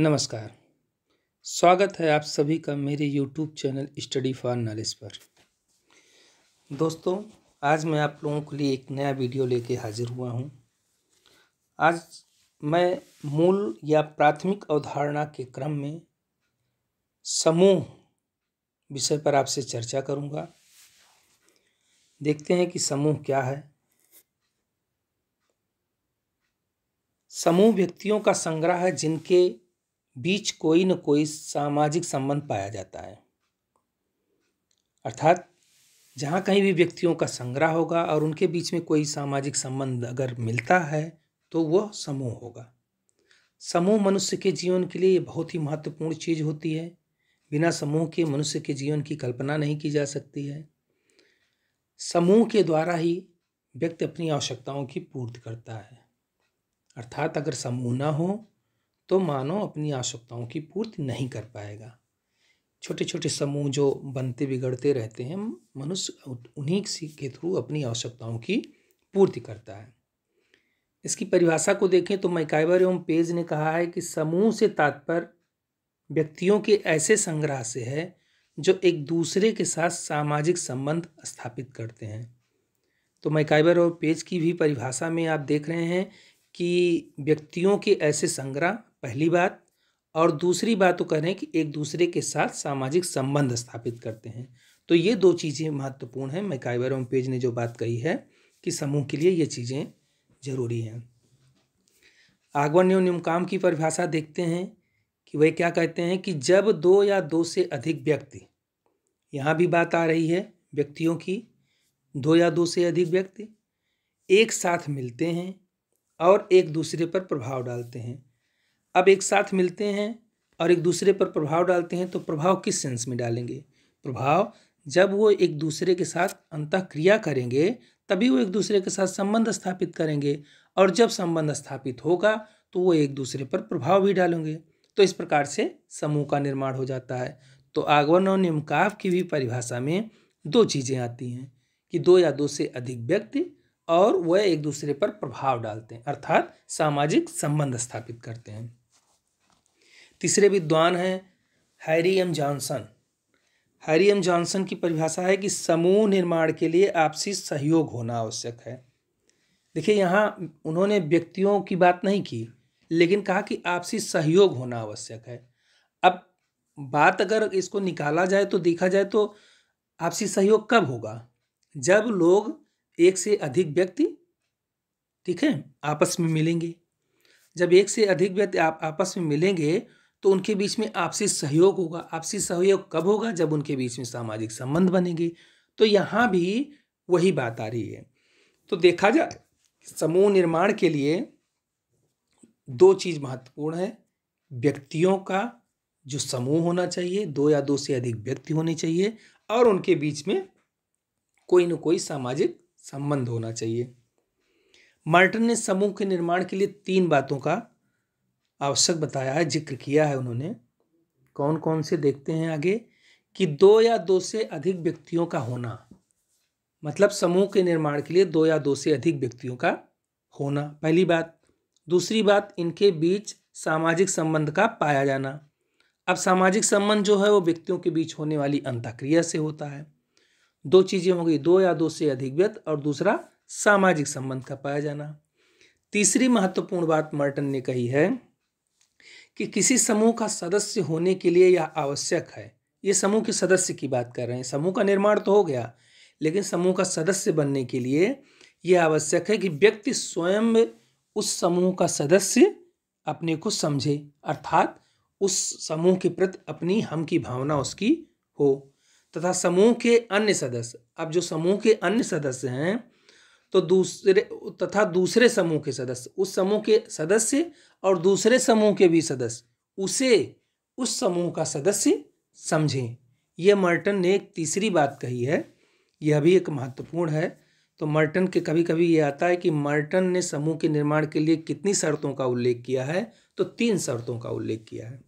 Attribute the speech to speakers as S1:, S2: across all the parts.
S1: नमस्कार स्वागत है आप सभी का मेरे YouTube channel study for knowledge पर दोस्तों आज मैं आप लोगों के लिए एक नया वीडियो लेके हाजिर हुआ हूँ आज मैं मूल या प्राथमिक अवधारणा के क्रम में समूह विषय पर आपसे चर्चा करूँगा देखते हैं कि समूह क्या है समूह व्यक्तियों का संग्रह है जिनके बीच कोई न कोई सामाजिक संबंध पाया जाता है अर्थात जहाँ कहीं भी व्यक्तियों का संग्रह होगा और उनके बीच में कोई सामाजिक संबंध अगर मिलता है तो वह समूह होगा समूह मनुष्य के जीवन के लिए बहुत ही महत्वपूर्ण चीज़ होती है बिना समूह के मनुष्य के जीवन की कल्पना नहीं की जा सकती है समूह के द्वारा ही व्यक्ति अपनी आवश्यकताओं की पूर्ति करता है अर्थात अगर समूह ना हो तो मानव अपनी आवश्यकताओं की पूर्ति नहीं कर पाएगा छोटे छोटे समूह जो बनते बिगड़ते रहते हैं मनुष्य उन्हीं के थ्रू अपनी आवश्यकताओं की पूर्ति करता है इसकी परिभाषा को देखें तो मैकाइबर एवं पेज ने कहा है कि समूह से तात्पर्य व्यक्तियों के ऐसे संग्रह से है जो एक दूसरे के साथ सामाजिक संबंध स्थापित करते हैं तो मैकाइबर और पेज की भी परिभाषा में आप देख रहे हैं कि व्यक्तियों के ऐसे संग्रह पहली बात और दूसरी बात तो कह रहे हैं कि एक दूसरे के साथ सामाजिक संबंध स्थापित करते हैं तो ये दो चीज़ें महत्वपूर्ण हैं मैकाइवर ओम पेज ने जो बात कही है कि समूह के लिए ये चीज़ें जरूरी हैं आगवन एवं निमकाम की परिभाषा देखते हैं कि वे क्या कहते हैं कि जब दो या दो से अधिक व्यक्ति यहाँ भी बात आ रही है व्यक्तियों की दो या दो से अधिक व्यक्ति एक साथ मिलते हैं और एक दूसरे पर प्रभाव डालते हैं अब एक साथ मिलते हैं और एक दूसरे पर प्रभाव डालते हैं तो प्रभाव किस सेंस में डालेंगे प्रभाव जब वो एक दूसरे के साथ अंत क्रिया करेंगे तभी वो एक दूसरे के साथ संबंध स्थापित करेंगे और जब संबंध स्थापित होगा तो वो एक दूसरे पर प्रभाव भी डालेंगे तो इस प्रकार से समूह का निर्माण हो जाता है तो आगमन और निमकाव की भी परिभाषा में दो चीज़ें आती हैं कि दो या दो से अधिक व्यक्ति और वह एक दूसरे पर प्रभाव डालते हैं अर्थात सामाजिक संबंध स्थापित करते हैं तीसरे विद्वान हैं Harry M Johnson Harry M Johnson की परिभाषा है कि समूह निर्माण के लिए आपसी सहयोग होना आवश्यक है देखिए यहाँ उन्होंने व्यक्तियों की बात नहीं की लेकिन कहा कि आपसी सहयोग होना आवश्यक है अब बात अगर इसको निकाला जाए तो देखा जाए तो आपसी सहयोग कब होगा जब लोग एक से अधिक व्यक्ति ठीक है आपस में मिलेंगे जब एक से अधिक व्यक्ति आप आपस में मिलेंगे तो उनके बीच में आपसी सहयोग होगा आपसी सहयोग कब होगा जब उनके बीच में सामाजिक संबंध बनेंगे तो यहाँ भी वही बात आ रही है तो देखा जाए समूह निर्माण के लिए दो चीज़ महत्वपूर्ण है व्यक्तियों का जो समूह होना चाहिए दो या दो से अधिक व्यक्ति होने चाहिए और उनके बीच में कोई न कोई सामाजिक संबंध होना चाहिए मार्टन ने समूह के निर्माण के लिए तीन बातों का आवश्यक बताया है जिक्र किया है उन्होंने कौन कौन से देखते हैं आगे कि दो या दो से अधिक व्यक्तियों का होना मतलब समूह के निर्माण के लिए दो या दो से अधिक व्यक्तियों का होना पहली बात दूसरी बात इनके बीच सामाजिक संबंध का पाया जाना अब सामाजिक संबंध जो है वो व्यक्तियों के बीच होने वाली अंतक्रिया से होता है दो चीज़ें हो गई दो या दो से अधिक व्यक्त और दूसरा सामाजिक संबंध का पाया जाना तीसरी महत्वपूर्ण बात मर्टन ने कही है कि किसी समूह का सदस्य होने के लिए यह आवश्यक है ये समूह के सदस्य की बात कर रहे हैं समूह का निर्माण तो हो गया लेकिन समूह का सदस्य बनने के लिए यह आवश्यक है कि व्यक्ति स्वयं उस समूह का सदस्य अपने को समझे अर्थात उस समूह के प्रति अपनी हम की भावना उसकी हो तथा समूह के अन्य सदस्य अब जो समूह के अन्य सदस्य हैं तो दूसरे तथा दूसरे समूह के सदस्य उस समूह के सदस्य और दूसरे समूह के भी सदस्य उसे उस समूह का सदस्य समझें यह मर्टन ने एक तीसरी बात कही है यह भी एक महत्वपूर्ण है तो मर्टन के कभी कभी ये आता है कि मर्टन ने समूह के निर्माण के लिए कितनी शर्तों का उल्लेख किया है तो तीन शर्तों का उल्लेख किया है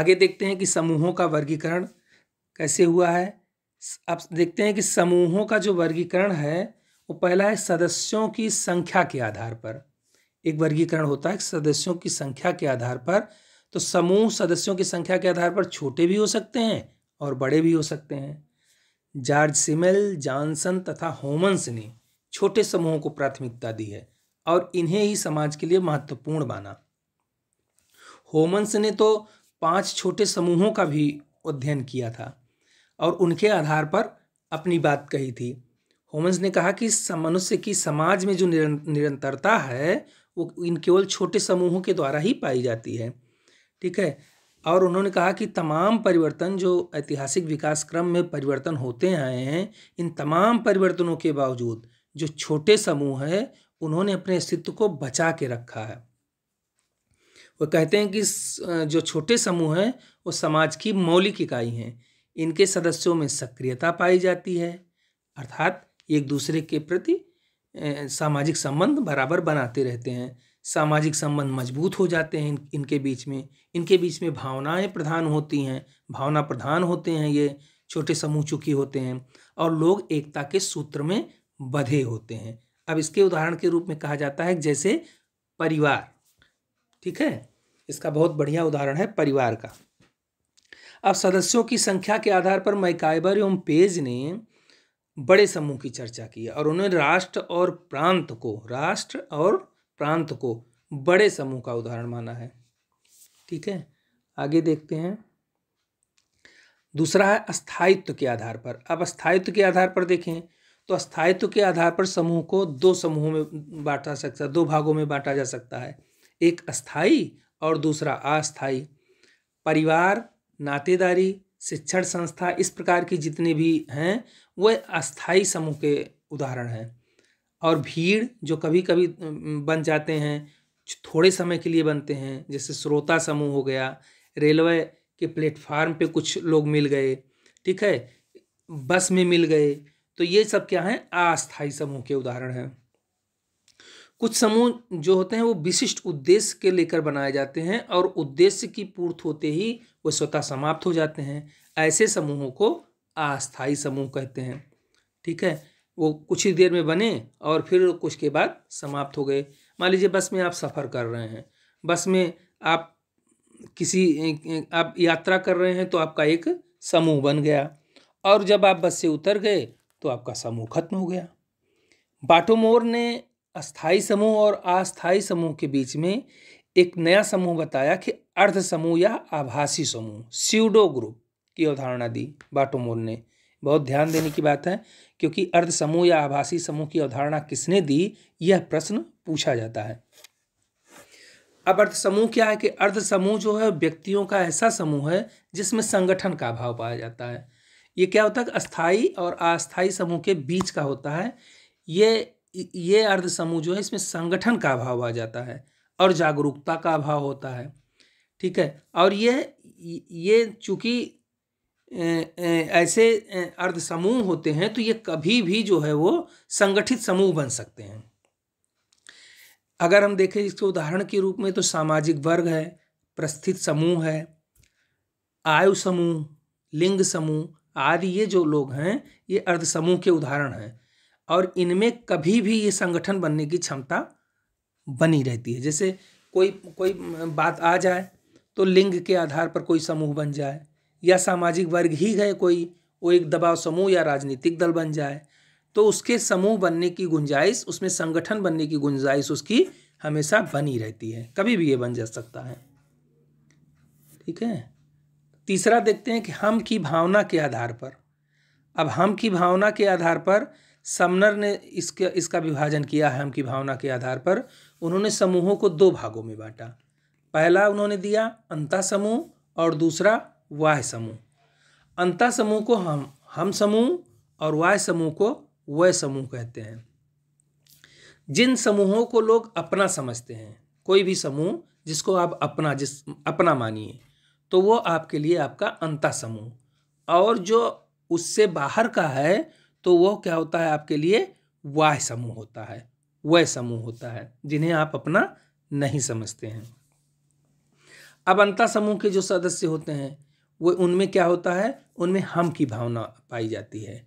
S1: आगे देखते हैं कि समूहों का वर्गीकरण कैसे हुआ है अब देखते हैं कि समूहों का जो वर्गीकरण है वो पहला है सदस्यों की संख्या के आधार पर एक वर्गीकरण होता है सदस्यों की संख्या के आधार पर तो समूह सदस्यों की संख्या के आधार पर छोटे भी हो सकते हैं और बड़े भी हो सकते हैं जॉर्ज सिमेल जॉनसन तथा होमन्स ने छोटे समूहों को प्राथमिकता दी है और इन्हें ही समाज के लिए महत्वपूर्ण माना होमन्स ने तो पांच छोटे समूहों का भी अध्ययन किया था और उनके आधार पर अपनी बात कही थी होमन्स ने कहा कि मनुष्य की समाज में जो निरंतरता है वो इन केवल छोटे समूहों के द्वारा ही पाई जाती है ठीक है और उन्होंने कहा कि तमाम परिवर्तन जो ऐतिहासिक विकास क्रम में परिवर्तन होते आए हैं इन तमाम परिवर्तनों के बावजूद जो छोटे समूह है उन्होंने अपने अस्तित्व को बचा के रखा है वो कहते हैं कि जो छोटे समूह हैं वो समाज की मौलिक इकाई हैं इनके सदस्यों में सक्रियता पाई जाती है अर्थात एक दूसरे के प्रति सामाजिक संबंध बराबर बनाते रहते हैं सामाजिक संबंध मजबूत हो जाते हैं इनके बीच में इनके बीच में भावनाएं प्रधान होती हैं भावना प्रधान होते हैं ये छोटे समूह चुकी होते हैं और लोग एकता के सूत्र में बधे होते हैं अब इसके उदाहरण के रूप में कहा जाता है जैसे परिवार ठीक है इसका बहुत बढ़िया उदाहरण है परिवार का अब सदस्यों की संख्या के आधार पर मैकाइबर एवं पेज ने बड़े समूह की चर्चा की और उन्होंने राष्ट्र और प्रांत को राष्ट्र और प्रांत को बड़े समूह का उदाहरण माना है ठीक है आगे देखते हैं दूसरा है अस्थायित्व के आधार पर अब अस्थायित्व के आधार पर देखें तो अस्थायित्व के आधार पर समूह को दो समूहों में बांटा सकता दो भागों में बांटा जा सकता है एक अस्थाई और दूसरा अस्थाई परिवार नातेदारी शिक्षण संस्था इस प्रकार की जितने भी हैं वह अस्थाई समूह के उदाहरण हैं और भीड़ जो कभी कभी बन जाते हैं थोड़े समय के लिए बनते हैं जैसे श्रोता समूह हो गया रेलवे के प्लेटफार्म पे कुछ लोग मिल गए ठीक है बस में मिल गए तो ये सब क्या हैं अस्थायी समूह के उदाहरण हैं कुछ समूह जो होते हैं वो विशिष्ट उद्देश्य के लेकर बनाए जाते हैं और उद्देश्य की पूर्त होते ही वो स्वतः समाप्त हो जाते हैं ऐसे समूहों को अस्थाई समूह कहते हैं ठीक है वो कुछ ही देर में बने और फिर कुछ के बाद समाप्त हो गए मान लीजिए बस में आप सफ़र कर रहे हैं बस में आप किसी आप यात्रा कर रहे हैं तो आपका एक समूह बन गया और जब आप बस से उतर गए तो आपका समूह खत्म हो गया बाटोमोर ने अस्थाई समूह और अस्थाई समूह के बीच में एक नया समूह बताया कि अर्ध समूह या आभासी समूह सीडो ग्रुप की अवधारणा दी बाटोमोर ने बहुत ध्यान देने की बात है क्योंकि अर्ध समूह या आभासी समूह की अवधारणा किसने दी यह प्रश्न पूछा जाता है अब अर्ध समूह क्या है कि अर्ध समूह जो है व्यक्तियों का ऐसा समूह है जिसमें संगठन का अभाव पाया जाता है ये क्या होता है अस्थाई और अस्थाई समूह के बीच का होता है ये ये अर्ध समूह जो है इसमें संगठन का अभाव आ जाता है और जागरूकता का अभाव होता है ठीक है और ये ये चूँकि ऐसे अर्ध समूह होते हैं तो ये कभी भी जो है वो संगठित समूह बन सकते हैं अगर हम देखें इसके उदाहरण के रूप में तो सामाजिक वर्ग है प्रस्थित समूह है आयु समूह लिंग समूह आदि ये जो लोग हैं ये अर्ध समूह के उदाहरण हैं और इनमें कभी भी ये संगठन बनने की क्षमता बनी रहती है जैसे कोई कोई बात आ जाए तो लिंग के आधार पर कोई समूह बन जाए या सामाजिक वर्ग ही है कोई वो एक दबाव समूह या राजनीतिक दल बन जाए तो उसके समूह बनने की गुंजाइश उसमें संगठन बनने की गुंजाइश उसकी हमेशा बनी रहती है कभी भी ये बन जा सकता है ठीक है तीसरा देखते हैं कि हम की भावना के आधार पर अब हम की भावना के आधार पर समनर ने इसके इसका विभाजन किया है हम की भावना के आधार पर उन्होंने समूहों को दो भागों में बांटा पहला उन्होंने दिया अंता समूह और दूसरा वाह समूह अंता समूह को हम हम समूह और वाह समूह को वह समूह कहते हैं जिन समूहों को लोग अपना समझते हैं कोई भी समूह जिसको आप अपना जिस अपना मानिए तो वो आपके लिए आपका अंता समूह और जो उससे बाहर का है तो वह क्या होता है आपके लिए वाह समूह होता है वह समूह होता है जिन्हें आप अपना नहीं समझते हैं अब अंता समूह के जो सदस्य होते हैं वो उनमें क्या होता है उनमें हम की भावना पाई जाती है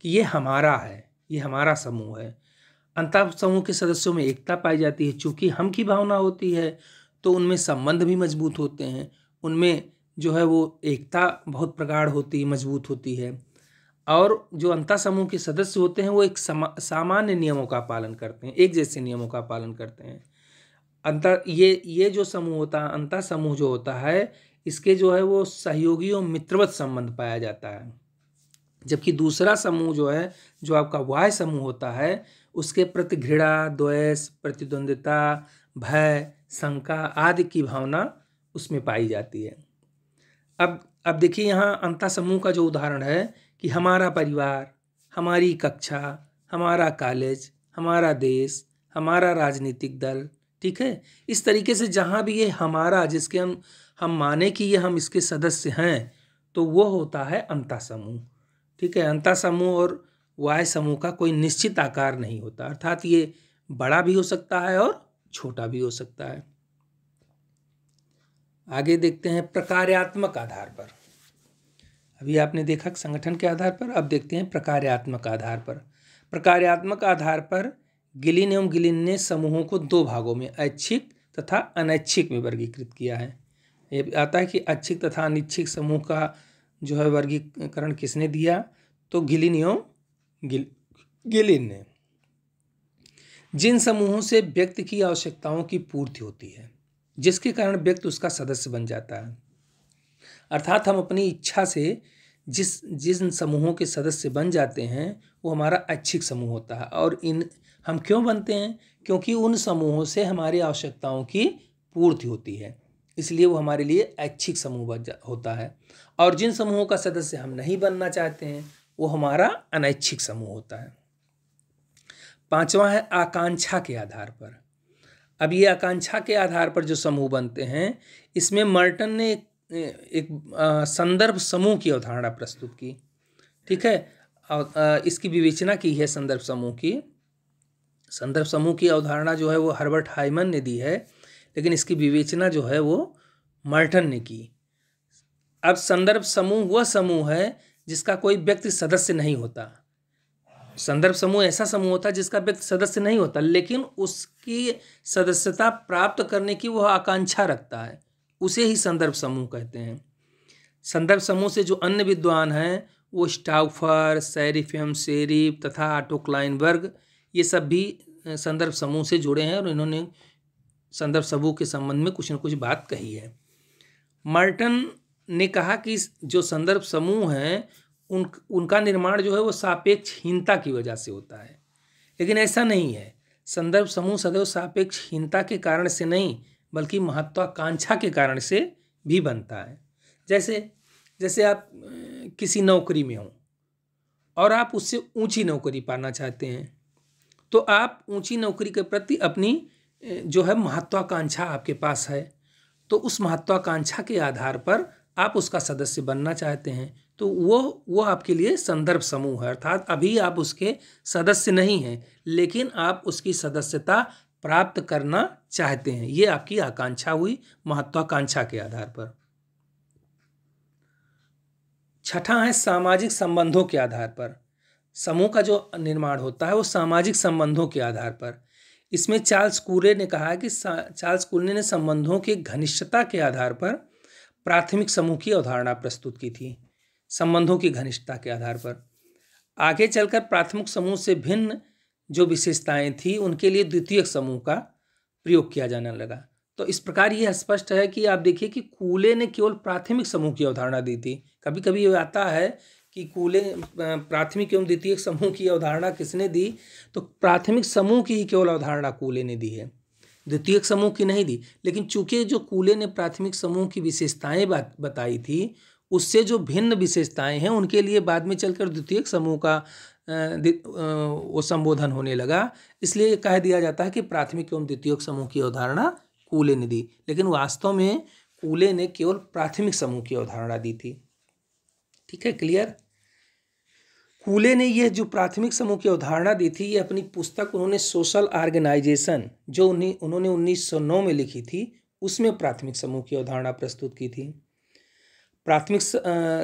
S1: कि ये हमारा है ये हमारा समूह है अंता समूह के सदस्यों में एकता पाई जाती है चूँकि हम की भावना होती है तो उनमें संबंध भी मजबूत होते हैं उनमें जो है वो एकता बहुत प्रगाढ़ होती मजबूत होती है और जो अंता समूह के सदस्य होते हैं वो एक समा, सामान्य नियमों का पालन करते हैं एक जैसे नियमों का पालन करते हैं अंतर ये ये जो समूह होता है अंता समूह जो होता है इसके जो है वो सहयोगी और मित्रवत संबंध पाया जाता है जबकि दूसरा समूह जो है जो आपका वाय समूह होता है उसके प्रति घृणा द्वेष प्रतिद्वंदिता भय शंका आदि की भावना उसमें पाई जाती है अब अब देखिए यहाँ अंता समूह का जो उदाहरण है कि हमारा परिवार हमारी कक्षा हमारा कॉलेज हमारा देश हमारा राजनीतिक दल ठीक है इस तरीके से जहाँ भी ये हमारा जिसके हम हम माने कि ये हम इसके सदस्य हैं तो वो होता है अंता समूह ठीक है अंता समूह और वाय समूह का कोई निश्चित आकार नहीं होता अर्थात ये बड़ा भी हो सकता है और छोटा भी हो सकता है आगे देखते हैं प्रकार्यात्मक आधार पर अभी आपने देखा संगठन के आधार पर अब देखते हैं प्रकार्यात्मक आधार पर प्रकार्यात्मक आधार पर गिलिन एवं गिलिन ने समूहों को दो भागों में ऐच्छिक तथा अनैच्छिक में वर्गीकृत किया है ये आता है कि ऐच्छिक तथा अनिच्छिक समूह का जो है वर्गीकरण किसने दिया तो गिलिन एवं गिल गिलिन ने जिन समूहों से व्यक्ति की आवश्यकताओं की पूर्ति होती है जिसके कारण व्यक्ति उसका सदस्य बन जाता है अर्थात हम अपनी इच्छा से जिस जिन समूहों के सदस्य बन जाते हैं वो हमारा ऐच्छिक समूह होता है और इन हम क्यों बनते हैं क्योंकि उन समूहों से हमारी आवश्यकताओं की पूर्ति होती है इसलिए वो हमारे लिए ऐच्छिक समूह होता है और जिन समूहों का सदस्य हम नहीं बनना चाहते हैं वो हमारा अनैच्छिक समूह होता है पांचवा है आकांक्षा के आधार पर अब ये आकांक्षा के आधार पर जो समूह बनते हैं इसमें मर्टन ने एक, एक संदर्भ समूह की अवधारणा प्रस्तुत की ठीक है और इसकी विवेचना की है संदर्भ समूह की संदर्भ समूह की अवधारणा जो है वो हर्बर्ट हाइमन ने दी है लेकिन इसकी विवेचना जो है वो मर्टन ने की अब संदर्भ समूह वह समूह है जिसका कोई व्यक्ति सदस्य नहीं होता संदर्भ समूह ऐसा समूह होता है जिसका व्यक्ति सदस्य नहीं होता लेकिन उसकी सदस्यता प्राप्त करने की वह आकांक्षा रखता है उसे ही संदर्भ समूह कहते हैं संदर्भ समूह से जो अन्य विद्वान हैं वो स्टाउफर सैरिफियम सेरिफ तथा आटोक्लाइन क्लाइनबर्ग ये सब भी संदर्भ समूह से जुड़े हैं और इन्होंने संदर्भ समूह के संबंध में कुछ न कुछ बात कही है मार्टन ने कहा कि जो संदर्भ समूह हैं उन उनका निर्माण जो है वो सापेक्षहीनता की वजह से होता है लेकिन ऐसा नहीं है संदर्भ समूह सदैव सापेक्षहीनता के कारण से नहीं बल्कि महत्वाकांक्षा के कारण से भी बनता है जैसे जैसे आप किसी नौकरी में हों और आप उससे ऊंची नौकरी पाना चाहते हैं तो आप ऊंची नौकरी के प्रति अपनी जो है महत्वाकांक्षा आपके पास है तो उस महत्वाकांक्षा के आधार पर आप उसका सदस्य बनना चाहते हैं तो वो वो आपके लिए संदर्भ समूह है अर्थात अभी आप उसके सदस्य नहीं हैं लेकिन आप उसकी सदस्यता प्राप्त करना चाहते हैं ये आपकी आकांक्षा हुई महत्वाकांक्षा के आधार पर छठा है सामाजिक संबंधों के आधार पर समूह का जो निर्माण होता है वो सामाजिक संबंधों के आधार पर इसमें चार्ल्स कूरे ने कहा है कि चार्ल्स कूरे ने संबंधों की घनिष्ठता के आधार पर प्राथमिक समूह की अवधारणा प्रस्तुत की थी संबंधों की घनिष्ठता के आधार पर आगे चलकर प्राथमिक समूह से भिन्न जो विशेषताएं थी उनके लिए द्वितीयक समूह का प्रयोग किया जाने लगा तो इस प्रकार यह स्पष्ट है कि आप देखिए कि कूले ने केवल प्राथमिक समूह की अवधारणा दी थी कभी कभी ये आता है कि कूले प्राथमिक एवं द्वितीय समूह की अवधारणा किसने दी तो प्राथमिक समूह की ही केवल अवधारणा कूले ने दी है द्वितीयक समूह की नहीं दी लेकिन चूंकि जो कूले ने प्राथमिक समूह की विशेषताएं बताई थी उससे जो भिन्न विशेषताएं हैं उनके लिए बाद में चलकर द्वितीय समूह का वो संबोधन होने लगा इसलिए कह दिया जाता है कि प्राथमिक एवं द्वितीय समूह की अवधारणा कूले ने दी लेकिन वास्तव में कूले ने केवल प्राथमिक समूह की अवधारणा दी थी ठीक है क्लियर कूले ने यह जो प्राथमिक समूह की अवधारणा दी थी ये अपनी पुस्तक उन्होंने सोशल ऑर्गेनाइजेशन जो उन्हीं उन्होंने 1909 में लिखी थी उसमें प्राथमिक समूह की अवधारणा प्रस्तुत की थी प्राथमिक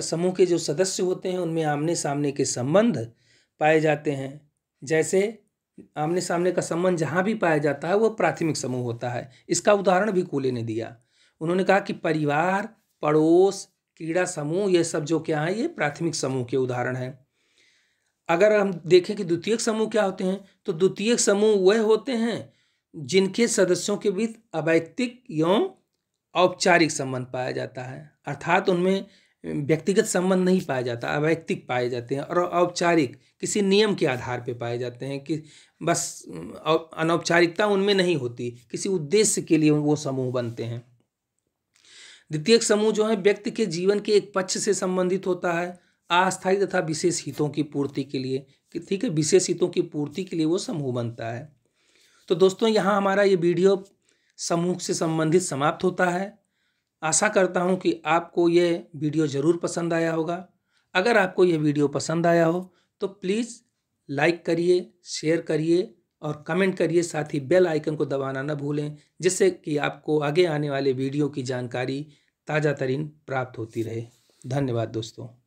S1: समूह के जो सदस्य होते हैं उनमें आमने सामने के संबंध पाए जाते हैं जैसे आमने सामने का संबंध जहाँ भी पाया जाता है वह प्राथमिक समूह होता है इसका उदाहरण भी कोले ने दिया उन्होंने कहा कि परिवार पड़ोस क्रीड़ा समूह ये सब जो क्या है ये प्राथमिक समूह के उदाहरण हैं अगर हम देखें कि द्वितीयक समूह क्या होते हैं तो द्वितीयक समूह वह होते हैं जिनके सदस्यों के बीच अवैक्तिक एवं औपचारिक संबंध पाया जाता है अर्थात उनमें व्यक्तिगत संबंध नहीं पाया जाता अवैक्तिक पाए जाते हैं और औपचारिक किसी नियम के आधार पर पाए जाते हैं कि बस अनौपचारिकता उनमें नहीं होती किसी उद्देश्य के लिए वो समूह बनते हैं द्वितीय समूह जो है व्यक्ति के जीवन के एक पक्ष से संबंधित होता है अस्थायी तथा विशेष हितों की पूर्ति के लिए कि ठीक है विशेष हितों की पूर्ति के लिए वो समूह बनता है तो दोस्तों यहाँ हमारा ये वीडियो समूह से संबंधित समाप्त होता है आशा करता हूँ कि आपको यह वीडियो ज़रूर पसंद आया होगा अगर आपको यह वीडियो पसंद आया हो तो प्लीज़ लाइक करिए शेयर करिए और कमेंट करिए साथ ही बेल आइकन को दबाना न भूलें जिससे कि आपको आगे आने वाले वीडियो की जानकारी ताज़ा तरीन प्राप्त होती रहे धन्यवाद दोस्तों